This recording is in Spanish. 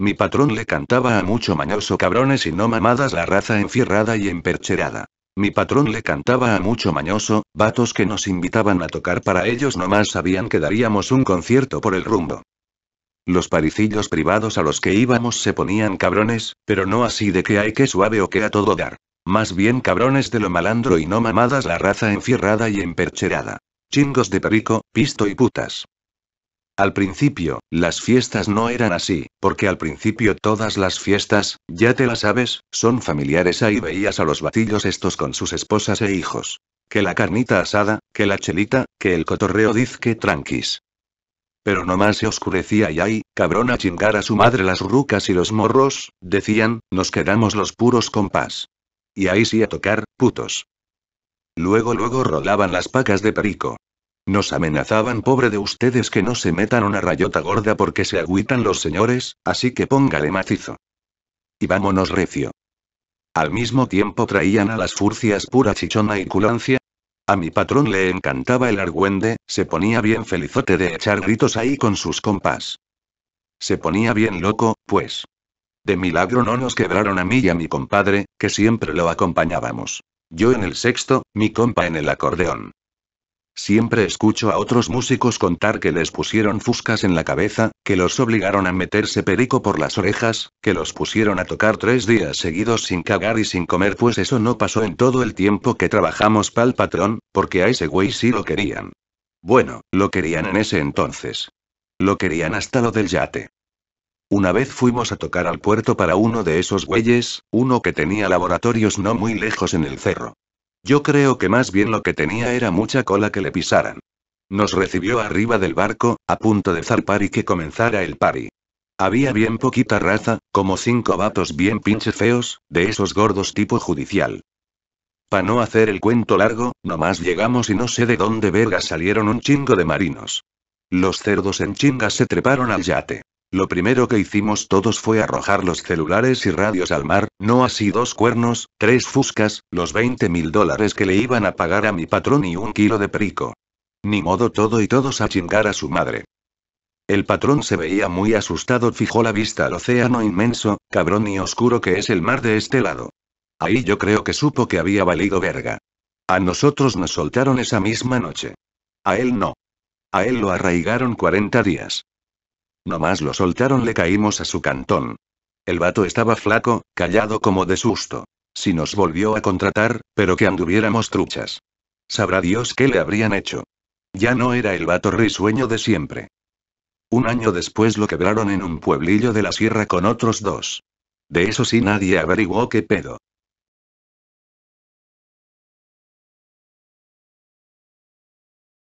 Mi patrón le cantaba a mucho mañoso cabrones y no mamadas la raza encierrada y empercherada. Mi patrón le cantaba a mucho mañoso, vatos que nos invitaban a tocar para ellos nomás sabían que daríamos un concierto por el rumbo. Los paricillos privados a los que íbamos se ponían cabrones, pero no así de que hay que suave o que a todo dar. Más bien cabrones de lo malandro y no mamadas la raza enfierrada y empercherada. Chingos de perico, pisto y putas. Al principio, las fiestas no eran así, porque al principio todas las fiestas, ya te las sabes, son familiares ahí veías a los batillos estos con sus esposas e hijos. Que la carnita asada, que la chelita, que el cotorreo dizque tranquis. Pero nomás se oscurecía y ahí, cabrón a chingar a su madre las rucas y los morros, decían, nos quedamos los puros compás. Y ahí sí a tocar, putos. Luego luego rolaban las pacas de perico, nos amenazaban pobre de ustedes que no se metan una rayota gorda porque se agüitan los señores, así que póngale macizo. Y vámonos recio. Al mismo tiempo traían a las furcias pura chichona y culancia. A mi patrón le encantaba el argüende, se ponía bien felizote de echar gritos ahí con sus compas. Se ponía bien loco, pues. De milagro no nos quebraron a mí y a mi compadre, que siempre lo acompañábamos. Yo en el sexto, mi compa en el acordeón. Siempre escucho a otros músicos contar que les pusieron fuscas en la cabeza, que los obligaron a meterse perico por las orejas, que los pusieron a tocar tres días seguidos sin cagar y sin comer, pues eso no pasó en todo el tiempo que trabajamos pa'l patrón, porque a ese güey sí lo querían. Bueno, lo querían en ese entonces. Lo querían hasta lo del yate. Una vez fuimos a tocar al puerto para uno de esos güeyes, uno que tenía laboratorios no muy lejos en el cerro. Yo creo que más bien lo que tenía era mucha cola que le pisaran. Nos recibió arriba del barco, a punto de zarpar y que comenzara el pari. Había bien poquita raza, como cinco vatos bien pinche feos, de esos gordos tipo judicial. Pa' no hacer el cuento largo, nomás llegamos y no sé de dónde verga salieron un chingo de marinos. Los cerdos en chinga se treparon al yate. Lo primero que hicimos todos fue arrojar los celulares y radios al mar, no así dos cuernos, tres fuscas, los 20 mil dólares que le iban a pagar a mi patrón y un kilo de perico. Ni modo todo y todos a chingar a su madre. El patrón se veía muy asustado, fijó la vista al océano inmenso, cabrón y oscuro que es el mar de este lado. Ahí yo creo que supo que había valido verga. A nosotros nos soltaron esa misma noche. A él no. A él lo arraigaron 40 días. Nomás lo soltaron le caímos a su cantón. El vato estaba flaco, callado como de susto. Si nos volvió a contratar, pero que anduviéramos truchas. Sabrá Dios qué le habrían hecho. Ya no era el vato risueño de siempre. Un año después lo quebraron en un pueblillo de la sierra con otros dos. De eso sí nadie averiguó qué pedo.